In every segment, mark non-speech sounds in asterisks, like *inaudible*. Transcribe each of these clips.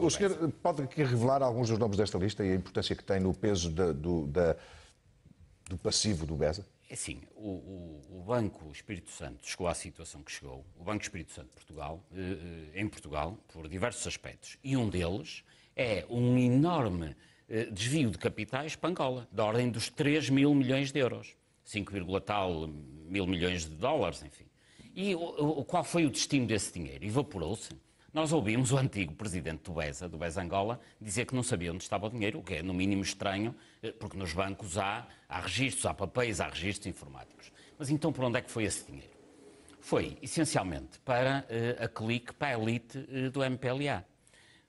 O senhor pode aqui revelar alguns dos nomes desta lista e a importância que tem no peso da, do, da, do, passivo do BESA? É sim, o, o, o, Banco Espírito Santo chegou à situação que chegou, o Banco Espírito Santo de Portugal, eh, eh, em Portugal, por diversos aspectos, e um deles é um enorme eh, desvio de capitais para Angola, da ordem dos 3 mil milhões de euros, 5, tal mil milhões de dólares, enfim. E o, qual foi o destino desse dinheiro? Evaporou-se nós ouvimos o antigo presidente do BESA, do BESA Angola, dizer que não sabia onde estava o dinheiro, o que é no mínimo estranho, eh, porque nos bancos há, há registros, há papéis, há registros informáticos. Mas então por onde é que foi esse dinheiro? Foi, essencialmente, para uh, a clique, para a elite uh, do MPLA.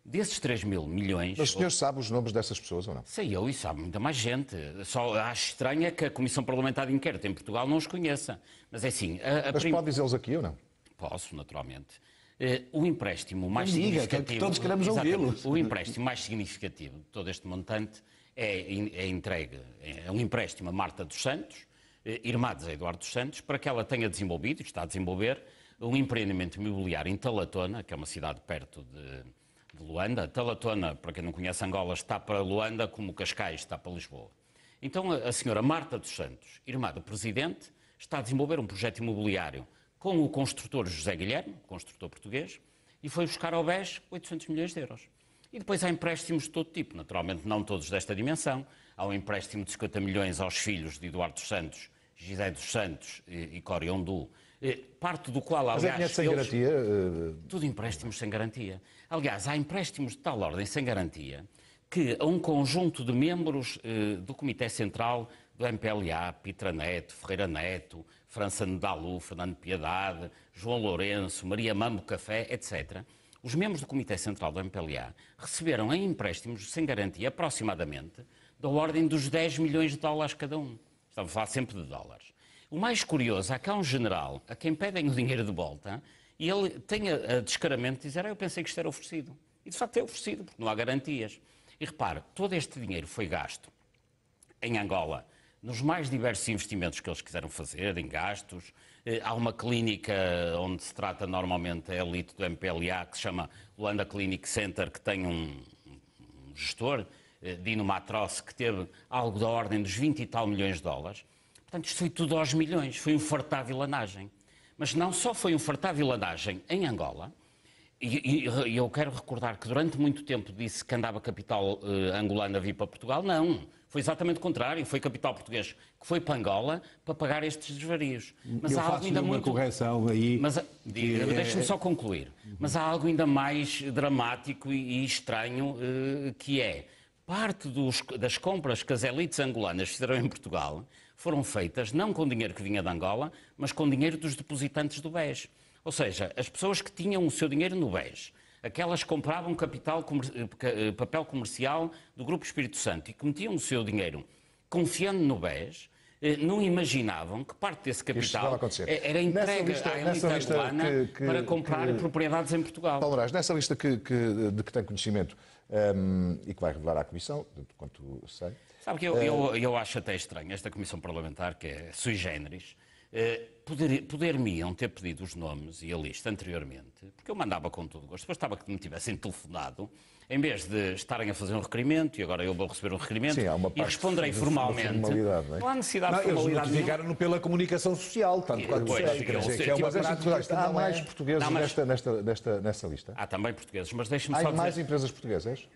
Desses 3 mil milhões. Mas o senhor ou... sabe os nomes dessas pessoas ou não? Sei eu e sabe muita mais gente. Só acho estranha é que a Comissão Parlamentar de Inquérito em Portugal não os conheça. Mas é assim. A, a Mas prim... pode dizê-los aqui ou não? Posso, naturalmente. Eh, o empréstimo mais Amiga, significativo. Que é que todos queremos ouvi-lo. O empréstimo mais significativo de todo este montante é, é entregue, é um empréstimo a Marta dos Santos, eh, irmã de Eduardo dos Santos, para que ela tenha desenvolvido, está a desenvolver, um empreendimento imobiliário em Talatona, que é uma cidade perto de, de Luanda. Talatona, para quem não conhece Angola, está para Luanda como Cascais está para Lisboa. Então a, a senhora Marta dos Santos, irmã do presidente, está a desenvolver um projeto imobiliário com o construtor José Guilherme, construtor português, e foi buscar ao BES 800 milhões de euros. E depois há empréstimos de todo tipo, naturalmente não todos desta dimensão. Há um empréstimo de 50 milhões aos filhos de Eduardo Santos, José dos Santos e, e Ondu, eh, parte do qual, aliás... Mas é sem eles... garantia? Eh, tudo empréstimos sem garantia. Aliás, há empréstimos de tal ordem sem garantia que a um conjunto de membros eh, do Comitê Central do MPLA, Pitra Neto, Ferreira Neto, França Nedalu, Fernando Piedade, João Lourenço, Maria Mambo Café, etc., os membros do Comitê Central do MPLA receberam em empréstimos sem garantia aproximadamente da ordem dos 10 milhões de dólares cada um. Estamos a falar sempre de dólares. O mais curioso é que há um general a quem pedem o dinheiro de volta e ele tem a, a descaramento de dizer: ah, Eu pensei que isto era oferecido. E de facto é oferecido, porque não há garantias. E repare, todo este dinheiro foi gasto em Angola nos mais diversos investimentos que eles quiseram fazer, em gastos. Eh, há uma clínica onde se trata normalmente é a elite do MPLA, que se chama Luanda Clinic Center, que tem um gestor, eh, Dino Matros, que teve algo da ordem dos 20 e tal milhões de dólares. Portanto, isto foi tudo aos milhões, foi um fartar vilanagem. Mas não só foi um fartar vilanagem em Angola, e, e, eu quero recordar que durante muito tempo disse que andava capital eh, angolana a vir para Portugal. Não, foi exatamente o contrário. Foi capital português que foi para Angola para pagar estes desvarios. Mas eu há algo ainda uma muito... correção aí. Mas eh, é- deixa-me só concluir. Mas há algo ainda mais dramático e, e estranho eh, que é parte dos, das compras que as elites angolanas fizeram em Portugal foram feitas não com dinheiro que vinha de Angola, mas com dinheiro dos depositantes do BES. Ou seja, as pessoas que tinham o seu dinheiro no BES, aquelas que compravam capital, eh, papel comercial do Grupo Espírito Santo e que metiam o seu dinheiro confiando no BES, eh, não imaginavam que parte desse capital é, era entregue lista, à elite angolana que, que, para comprar que, propriedades em Portugal. Paulo Moraes, nessa lista que, de que tem conhecimento um, ehm, e que vai revelar à Comissão, quanto sei... Sabe que eu, eu, eh, eu acho até estranho esta Comissão Parlamentar, que é sui generis, eh, Poder-me-iam ter pedido os nomes e a lista anteriormente, porque eu mandava com todo gosto, depois estava que me tivessem telefonado, em vez de estarem a fazer um requerimento, e agora eu vou receber um requerimento, Sim, há uma parte e responderei de, formalmente. De é? não há necessidade não, de formalidade. Eles notificaram-no pela comunicação social, tanto quanto pois, sei, é dizer, Há mais portugueses nesta, nesta, nesta, nesta lista? Há também portugueses, mas deixe-me só dizer... Há mais empresas portuguesas?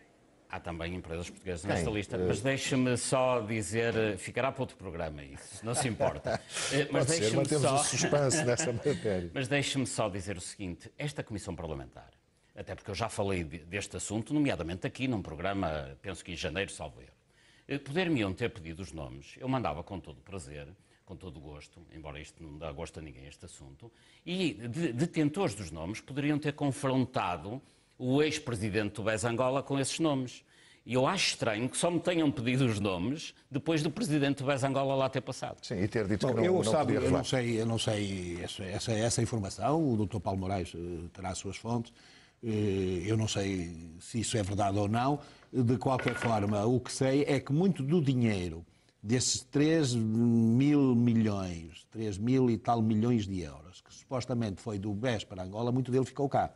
Há também empresas portuguesas Quem? nesta lista, eh, mas deixa-me só dizer, eh, ficará para outro programa isso, não se importa. *laughs* Eh, mas deixa-me só... o suspense nessa matéria. *laughs* mas deixa-me só dizer o seguinte, esta comissão parlamentar, até porque eu já falei deste assunto, nomeadamente aqui num programa, penso que em janeiro, salvo erro, poder-me-iam ter pedido os nomes, eu mandava com todo o prazer, com todo o gosto, embora isto não dá gosto a ninguém, este assunto, e detentores dos nomes poderiam ter confrontado o ex-presidente do BES Angola com esses nomes. E eu acho estranho que só me tenham pedido os nomes depois do presidente do BES Angola lá ter passado. Sim, e ter dito Bom, que não, eu, não sabe, podia eu não sei, eu não sei essa, essa, essa informação, o Dr. Paulo Moraes eh, terá as suas fontes. Eh, eu não sei se isso é verdade ou não. De qualquer forma, o que sei é que muito do dinheiro desses 3 mil milhões, 3 mil e tal milhões de euros, que supostamente foi do BES para Angola, muito dele ficou cá.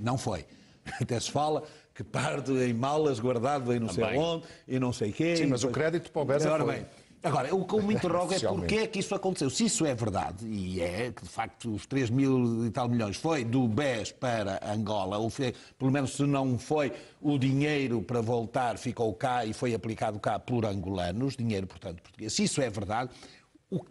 Não foi. *laughs* Até se fala que parte em malas, guardado em não Também. sei onde, e não sei quê. Sim, mas depois... o crédito para o Bessa Agora, foi... bem, Agora, o que eu me *laughs* interrogo é porque é que isso aconteceu. Se isso é verdade, e é que de facto os 3 mil e tal milhões foi do BES para Angola, ou foi, pelo menos se não foi o dinheiro para voltar, ficou cá e foi aplicado cá por angolanos, dinheiro, portanto, português. Se isso é verdade,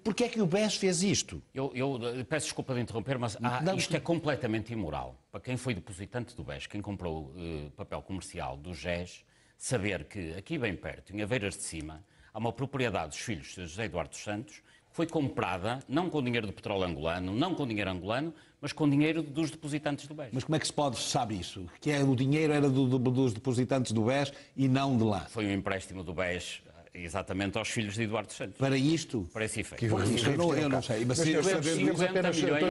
porquê é que o BES fez isto? Eu, eu eh, peço desculpa de interromper, mas há, não, isto é completamente imoral. Para quem foi depositante do BES, quem comprou uh, papel comercial do GES, saber que aqui bem perto, em Aveiras de Cima, há uma propriedade dos filhos de José Eduardo Santos foi comprada, não com dinheiro do petróleo angolano, não com dinheiro angolano, mas com dinheiro dos depositantes do BES. Mas como é que se pode, saber isso? Que é, o dinheiro era do, do, dos depositantes do BES e não de lá? Foi um empréstimo do BES Exatamente aos filhos de Eduardo Santos. Para isto? Para esse efeito. Que eu, eu não sei. Mas, mas, eu, mas, mas é apenas, milhões